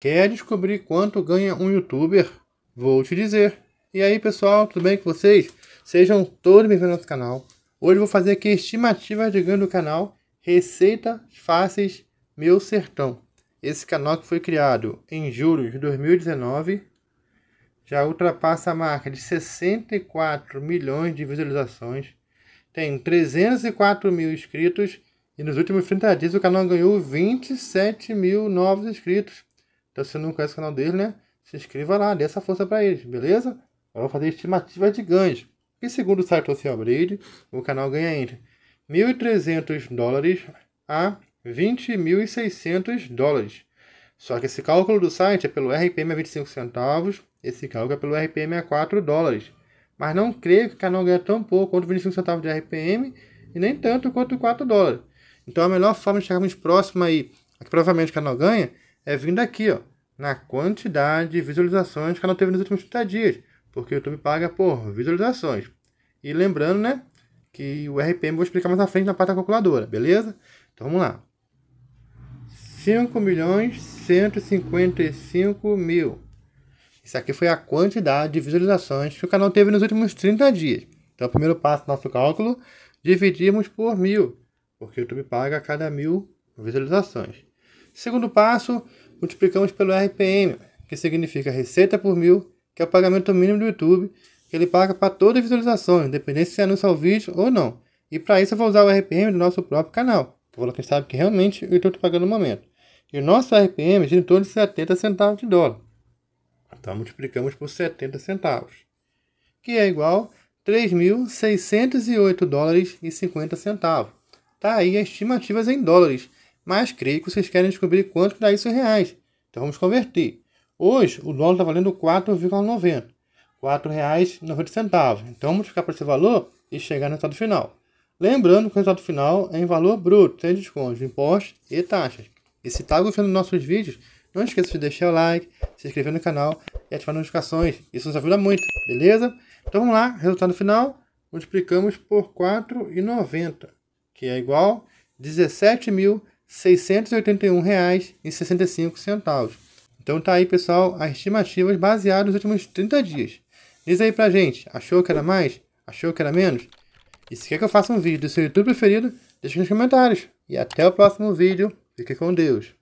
Quer descobrir quanto ganha um youtuber? Vou te dizer. E aí pessoal, tudo bem com vocês? Sejam todos bem-vindos ao nosso canal. Hoje eu vou fazer aqui estimativas de ganho do canal Receitas Fáceis Meu Sertão. Esse canal que foi criado em julho de 2019 já ultrapassa a marca de 64 milhões de visualizações, tem 304 mil inscritos e nos últimos 30 dias o canal ganhou 27 mil novos inscritos. Então se você não conhece o canal dele, né? Se inscreva lá, dê essa força para eles, beleza? Vamos fazer estimativa de ganhos. E segundo o site você Braid, o canal ganha entre 1.300 dólares a 20.600 dólares. Só que esse cálculo do site é pelo RPM a 25 centavos, esse cálculo é pelo RPM a 4 dólares. Mas não creio que o canal ganha tão pouco quanto 25 centavos de RPM e nem tanto quanto 4 dólares. Então a melhor forma de chegarmos próximo aí, que provavelmente o canal ganha, é vindo aqui, ó, na quantidade de visualizações que o canal teve nos últimos 30 dias, porque o YouTube paga por visualizações. E lembrando, né, que o RPM eu vou explicar mais à frente na parte da calculadora, beleza? Então vamos lá. 5 milhões 155 mil. Isso aqui foi a quantidade de visualizações que o canal teve nos últimos 30 dias. Então, é o primeiro passo do nosso cálculo, dividimos por mil, porque o YouTube paga a cada mil visualizações. Segundo passo, multiplicamos pelo RPM, que significa receita por mil, que é o pagamento mínimo do YouTube, que ele paga para toda visualização, independente se é anúncio ao vídeo ou não. E para isso eu vou usar o RPM do nosso próprio canal, que você sabe que realmente eu estou tá pagando no momento. E o nosso RPM gira em torno de 70 centavos de dólar. Então multiplicamos por 70 centavos, que é igual a 3.608 dólares e 50 centavos. Tá aí as estimativas em dólares mas creio que vocês querem descobrir quanto dá isso em reais. Então vamos converter. Hoje o dólar está valendo 4,90. R$ 4,90. Então vamos ficar para esse valor e chegar no resultado final. Lembrando que o resultado final é em valor bruto, sem descontos, impostos e taxas. E se está gostando dos nossos vídeos, não esqueça de deixar o like, se inscrever no canal e ativar as notificações. Isso nos ajuda muito, beleza? Então vamos lá, resultado final, multiplicamos por 4,90, que é igual a mil R$ 681,65. Então tá aí, pessoal, as estimativas baseadas nos últimos 30 dias. Diz aí pra gente, achou que era mais? Achou que era menos? E se quer que eu faça um vídeo do seu YouTube preferido, deixa nos comentários. E até o próximo vídeo. Fique com Deus.